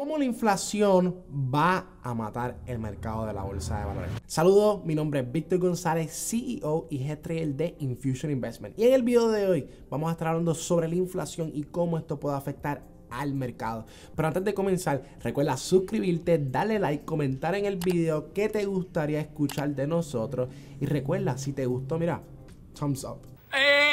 ¿Cómo la inflación va a matar el mercado de la bolsa de valores? Saludos, mi nombre es Víctor González, CEO y G3 de Infusion Investment. Y en el video de hoy vamos a estar hablando sobre la inflación y cómo esto puede afectar al mercado. Pero antes de comenzar, recuerda suscribirte, darle like, comentar en el video qué te gustaría escuchar de nosotros. Y recuerda, si te gustó, mira, thumbs up. Eh,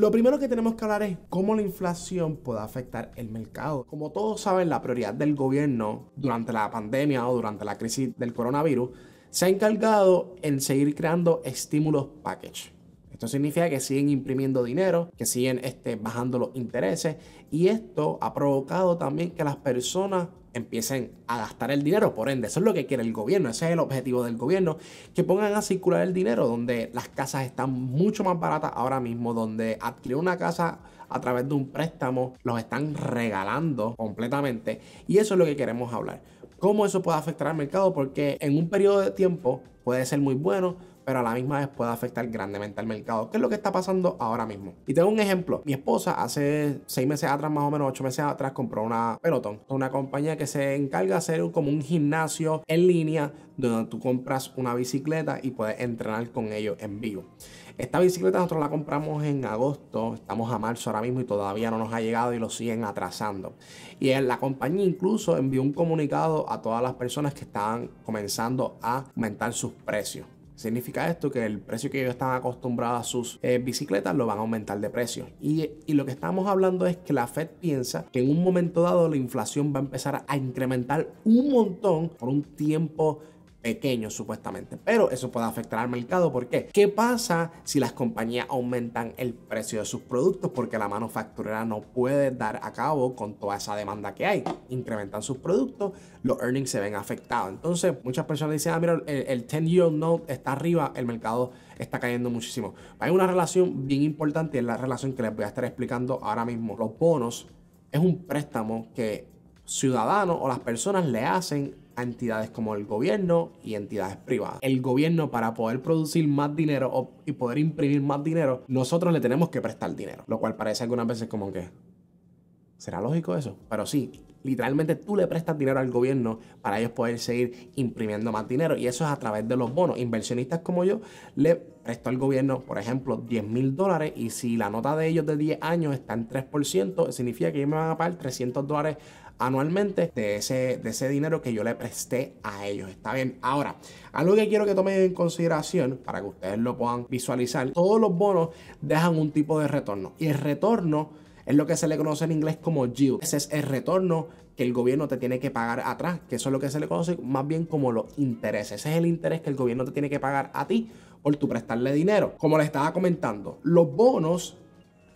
Lo primero que tenemos que hablar es cómo la inflación puede afectar el mercado. Como todos saben, la prioridad del gobierno durante la pandemia o durante la crisis del coronavirus se ha encargado en seguir creando estímulos package. Esto significa que siguen imprimiendo dinero, que siguen este, bajando los intereses y esto ha provocado también que las personas empiecen a gastar el dinero, por ende, eso es lo que quiere el gobierno, ese es el objetivo del gobierno, que pongan a circular el dinero donde las casas están mucho más baratas ahora mismo, donde adquirir una casa a través de un préstamo los están regalando completamente y eso es lo que queremos hablar. Cómo eso puede afectar al mercado porque en un periodo de tiempo puede ser muy bueno, pero a la misma vez puede afectar grandemente al mercado, ¿Qué es lo que está pasando ahora mismo. Y tengo un ejemplo. Mi esposa hace seis meses atrás, más o menos ocho meses atrás, compró una Pelotón, una compañía que se encarga de hacer como un gimnasio en línea donde tú compras una bicicleta y puedes entrenar con ellos en vivo. Esta bicicleta nosotros la compramos en agosto, estamos a marzo ahora mismo y todavía no nos ha llegado y lo siguen atrasando. Y la compañía incluso envió un comunicado a todas las personas que estaban comenzando a aumentar sus precios. Significa esto que el precio que ellos están acostumbrados a sus eh, bicicletas lo van a aumentar de precio. Y, y, lo que estamos hablando es que la Fed piensa que en un momento dado la inflación va a empezar a incrementar un montón por un tiempo pequeños supuestamente, pero eso puede afectar al mercado. ¿Por qué? pasa si las compañías aumentan el precio de sus productos porque la manufacturera no puede dar a cabo con toda esa demanda que hay? Incrementan sus productos, los earnings se ven afectados. Entonces, muchas personas dicen, ah, mira, el, 10 year note está arriba, el mercado está cayendo muchísimo. Hay una relación bien importante, es la relación que les voy a estar explicando ahora mismo. Los bonos es un préstamo que ciudadanos o las personas le hacen a entidades como el gobierno y entidades privadas. El gobierno para poder producir más dinero y poder imprimir más dinero, nosotros le tenemos que prestar dinero, lo cual parece algunas veces como que... ¿Será lógico eso? Pero sí, literalmente tú le prestas dinero al gobierno para ellos poder seguir imprimiendo más dinero y eso es a través de los bonos. Inversionistas como yo le presto al gobierno, por ejemplo, 10 mil dólares y si la nota de ellos de 10 años está en 3%, significa que ellos me van a pagar 300 dólares anualmente de ese, de ese dinero que yo le presté a ellos. Está bien. Ahora, algo que quiero que tomen en consideración para que ustedes lo puedan visualizar, todos los bonos dejan un tipo de retorno y el retorno es lo que se le conoce en inglés como yield. Ese es el retorno que el gobierno te tiene que pagar atrás, que eso es lo que se le conoce más bien como los intereses. Ese es el interés que el gobierno te tiene que pagar a ti por tu prestarle dinero. Como le estaba comentando, los bonos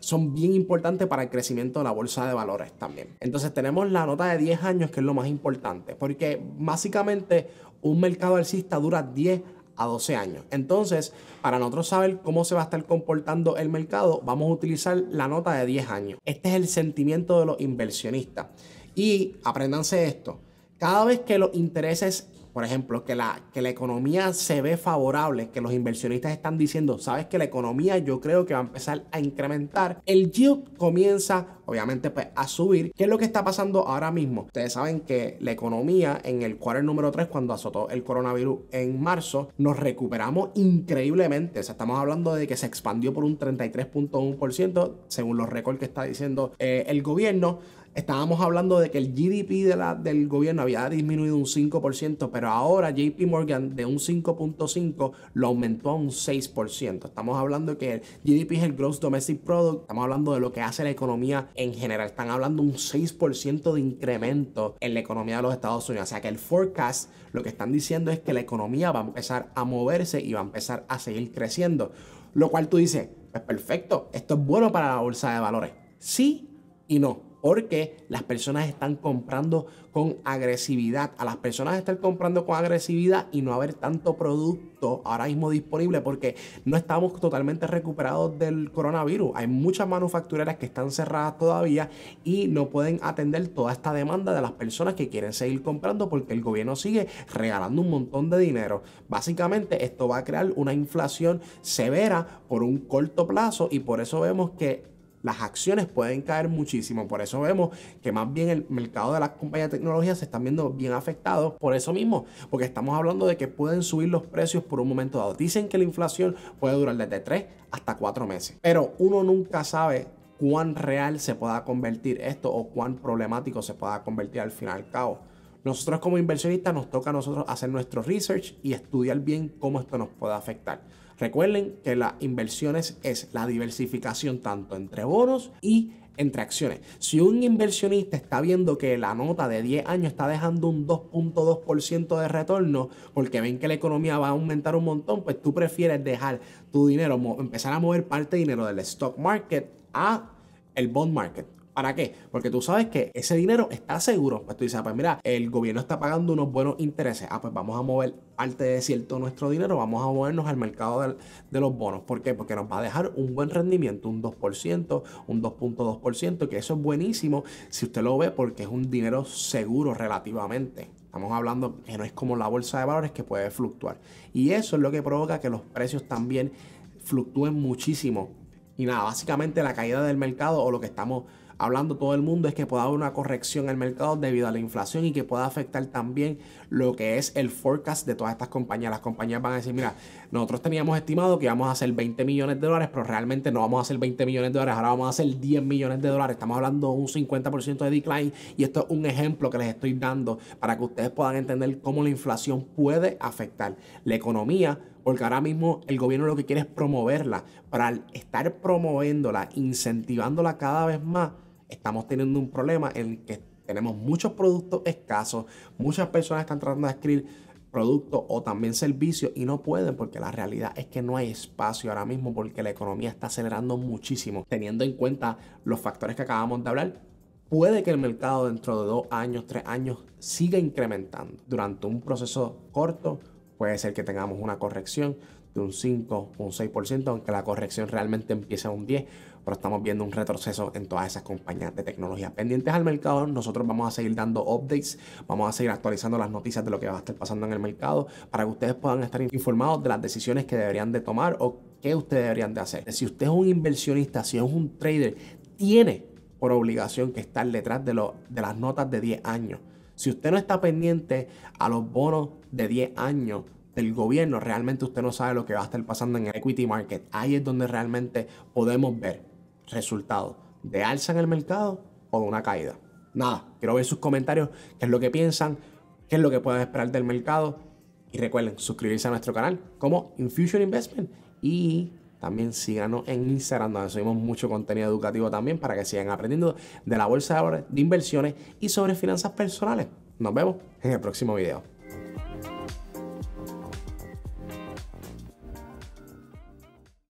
son bien importantes para el crecimiento de la bolsa de valores también. Entonces tenemos la nota de 10 años, que es lo más importante, porque básicamente un mercado alcista dura 10 a 12 años. Entonces, para nosotros saber cómo se va a estar comportando el mercado, vamos a utilizar la nota de 10 años. Este es el sentimiento de los inversionistas. Y apréndanse esto. Cada vez que los intereses por ejemplo, que la, que la economía se ve favorable, que los inversionistas están diciendo, sabes que la economía yo creo que va a empezar a incrementar, el yield comienza obviamente pues, a subir. ¿Qué es lo que está pasando ahora mismo? Ustedes saben que la economía en el cuarto número 3, cuando azotó el coronavirus en marzo, nos recuperamos increíblemente. O sea, estamos hablando de que se expandió por un 33.1%, según los récords que está diciendo eh, el gobierno. Estábamos hablando de que el GDP del gobierno había disminuido un 5%, pero ahora JP Morgan de un 5.5 lo aumentó a un 6%. Estamos hablando que el GDP es el Gross Domestic Product, estamos hablando de lo que hace la economía en general. Están hablando un 6% de incremento en la economía de los Estados Unidos. O sea que el forecast lo que están diciendo es que la economía va a empezar a moverse y va a empezar a seguir creciendo. Lo cual tú dices, es pues perfecto, esto es bueno para la bolsa de valores. Sí y no porque las personas están comprando con agresividad. A las personas están comprando con agresividad y no haber tanto producto ahora mismo disponible porque no estamos totalmente recuperados del coronavirus. Hay muchas manufactureras que están cerradas todavía y no pueden atender toda esta demanda de las personas que quieren seguir comprando porque el gobierno sigue regalando un montón de dinero. Básicamente esto va a crear una inflación severa por un corto plazo y por eso vemos que las acciones pueden caer muchísimo. Por eso vemos que más bien el mercado de las compañías de tecnología se están viendo bien afectados por eso mismo, porque estamos hablando de que pueden subir los precios por un momento dado. Dicen que la inflación puede durar desde 3 hasta 4 meses, pero uno nunca sabe cuán real se pueda convertir esto o cuán problemático se pueda convertir al final caos cabo. Nosotros como inversionistas nos toca a nosotros hacer nuestro research y estudiar bien cómo esto nos puede afectar. Recuerden que las inversiones es la diversificación tanto entre bonos y entre acciones. Si un inversionista está viendo que la nota de 10 años está dejando un 2.2% de retorno porque ven que la economía va a aumentar un montón, pues tú prefieres dejar tu dinero, empezar a mover parte de dinero del stock market a el bond market ¿Para qué? Porque tú sabes que ese dinero está seguro. Pues tú dices, ah, pues mira, el gobierno está pagando unos buenos intereses. Ah, pues vamos a mover parte de cierto nuestro dinero, vamos a movernos al mercado de los bonos. ¿Por qué? Porque nos va a dejar un buen rendimiento, un 2%, un 2.2%, que eso es buenísimo si usted lo ve porque es un dinero seguro relativamente. Estamos hablando que no es como la bolsa de valores que puede fluctuar. Y eso es lo que provoca que los precios también fluctúen muchísimo. Y nada, básicamente la caída del mercado o lo que estamos hablando todo el mundo es que pueda haber una corrección en el mercado debido a la inflación y que pueda afectar también lo que es el forecast de todas estas compañías. Las compañías van a decir, mira, nosotros teníamos estimado que íbamos a hacer 20 millones de dólares, pero realmente no vamos a hacer 20 millones de dólares, ahora vamos a hacer 10 millones de dólares. Estamos hablando de un 50% de decline y esto es un ejemplo que les estoy dando para que ustedes puedan entender cómo la inflación puede afectar la economía porque ahora mismo el gobierno lo que quiere es promoverla, para estar promoviéndola, incentivándola cada vez más, estamos teniendo un problema en que tenemos muchos productos escasos, muchas personas están tratando de adquirir productos o también servicios y no pueden porque la realidad es que no hay espacio ahora mismo porque la economía está acelerando muchísimo. Teniendo en cuenta los factores que acabamos de hablar, puede que el mercado dentro de dos años, tres años siga incrementando durante un proceso corto puede ser que tengamos una corrección de un 5, un 6%, aunque la corrección realmente empiece a un 10, pero estamos viendo un retroceso en todas esas compañías de tecnología. Pendientes al mercado, nosotros vamos a seguir dando updates, vamos a seguir actualizando las noticias de lo que va a estar pasando en el mercado para que ustedes puedan estar informados de las decisiones que deberían de tomar o qué ustedes deberían de hacer. Si usted es un inversionista, si es un trader, tiene por obligación que estar detrás de, de las notas de 10 años si usted no está pendiente a los bonos de 10 años del gobierno, realmente usted no sabe lo que va a estar pasando en el equity market. Ahí es donde realmente podemos ver resultados de alza en el mercado o de una caída. Nada, quiero ver sus comentarios, qué es lo que piensan, qué es lo que pueden esperar del mercado. Y recuerden suscribirse a nuestro canal como Infusion Investment y también síganos en Instagram, donde subimos mucho contenido educativo también para que sigan aprendiendo de la bolsa de inversiones y sobre finanzas personales. Nos vemos en el próximo video.